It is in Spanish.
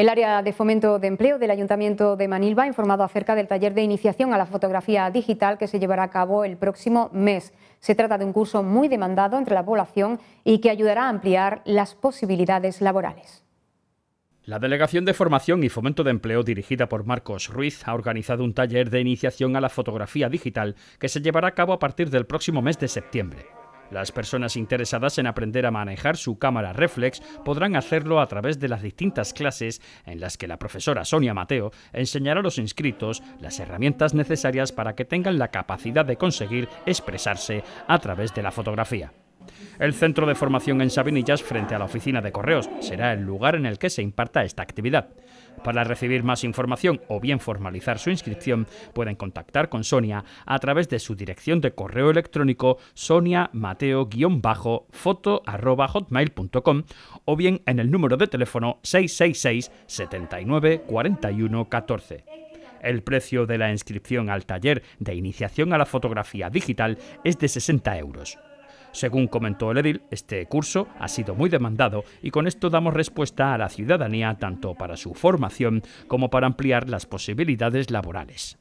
El área de fomento de empleo del Ayuntamiento de Manilva ha informado acerca del taller de iniciación a la fotografía digital que se llevará a cabo el próximo mes. Se trata de un curso muy demandado entre la población y que ayudará a ampliar las posibilidades laborales. La Delegación de Formación y Fomento de Empleo, dirigida por Marcos Ruiz, ha organizado un taller de iniciación a la fotografía digital que se llevará a cabo a partir del próximo mes de septiembre. Las personas interesadas en aprender a manejar su cámara reflex podrán hacerlo a través de las distintas clases en las que la profesora Sonia Mateo enseñará a los inscritos las herramientas necesarias para que tengan la capacidad de conseguir expresarse a través de la fotografía. El centro de formación en Sabinillas frente a la oficina de correos será el lugar en el que se imparta esta actividad. Para recibir más información o bien formalizar su inscripción, pueden contactar con Sonia a través de su dirección de correo electrónico soniamateo-foto.hotmail.com o bien en el número de teléfono 666 79 14. El precio de la inscripción al taller de iniciación a la fotografía digital es de 60 euros. Según comentó el edil, este curso ha sido muy demandado y con esto damos respuesta a la ciudadanía tanto para su formación como para ampliar las posibilidades laborales.